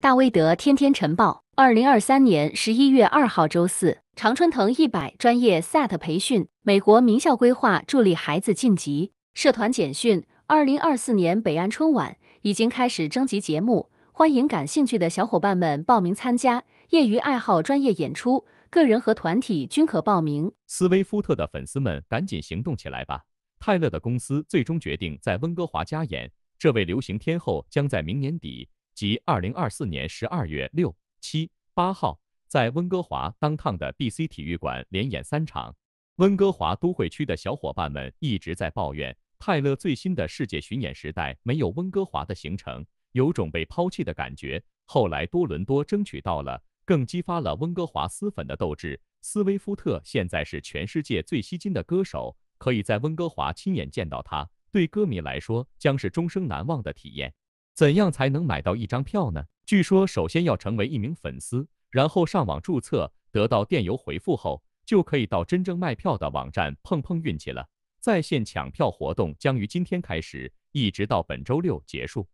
大卫德天天晨报，二零二三年十一月二号周四，常春藤一百专业 SAT 培训，美国名校规划，助力孩子晋级。社团简讯：二零二四年北安春晚已经开始征集节目，欢迎感兴趣的小伙伴们报名参加。业余爱好、专业演出，个人和团体均可报名。斯威夫特的粉丝们，赶紧行动起来吧！泰勒的公司最终决定在温哥华加演，这位流行天后将在明年底。即二零二四年十二月六、七、八号，在温哥华当趟的 B.C 体育馆连演三场。温哥华都会区的小伙伴们一直在抱怨，泰勒最新的世界巡演时代没有温哥华的行程，有种被抛弃的感觉。后来多伦多争取到了，更激发了温哥华丝粉的斗志。斯威夫特现在是全世界最吸金的歌手，可以在温哥华亲眼见到他，对歌迷来说将是终生难忘的体验。怎样才能买到一张票呢？据说首先要成为一名粉丝，然后上网注册，得到电邮回复后，就可以到真正卖票的网站碰碰运气了。在线抢票活动将于今天开始，一直到本周六结束。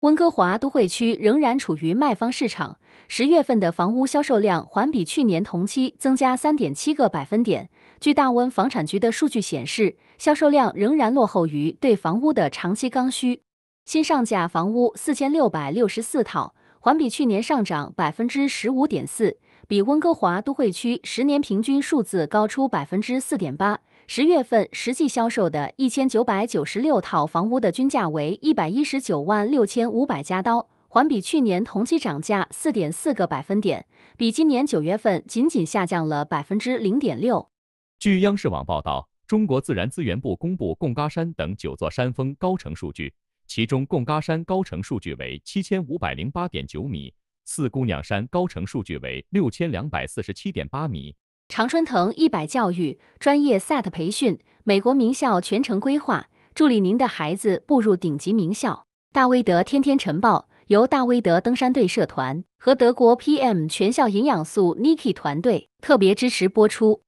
温哥华都会区仍然处于卖方市场，十月份的房屋销售量环比去年同期增加三点七个百分点。据大温房产局的数据显示，销售量仍然落后于对房屋的长期刚需。新上架房屋四千六百六十四套，环比去年上涨百分之十五点四，比温哥华都会区十年平均数字高出百分之四点八。十月份实际销售的一千九百九十六套房屋的均价为一百一十九万六千五百加刀，环比去年同期涨价四点四个百分点，比今年九月份仅仅下降了百分之零点六。据央视网报道，中国自然资源部公布贡嘎山等九座山峰高程数据。其中，贡嘎山高程数据为七千五百零八点九米，四姑娘山高程数据为六千两百四十七点八米。常春藤一百教育专业 SAT 培训，美国名校全程规划，助力您的孩子步入顶级名校。大威德天天晨报由大威德登山队社团和德国 PM 全校营养素 n i k i 团队特别支持播出。